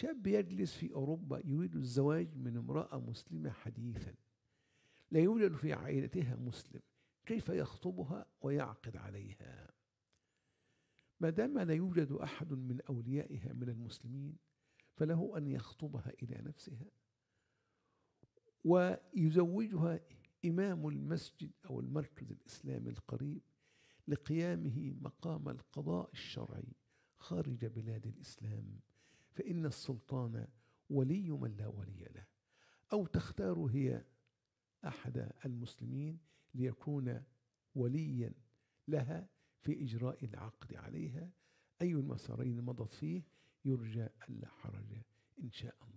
شاب يجلس في أوروبا يريد الزواج من امرأة مسلمة حديثا لا يوجد في عائلتها مسلم كيف يخطبها ويعقد عليها ما دام لا يوجد أحد من أوليائها من المسلمين فله أن يخطبها إلى نفسها ويزوجها إمام المسجد أو المركز الإسلامي القريب لقيامه مقام القضاء الشرعي خارج بلاد الإسلام فإن السلطان ولي من لا ولي له أو تختار هي أحد المسلمين ليكون وليا لها في إجراء العقد عليها أي المسارين مضت فيه يرجى ألا حرج إن شاء الله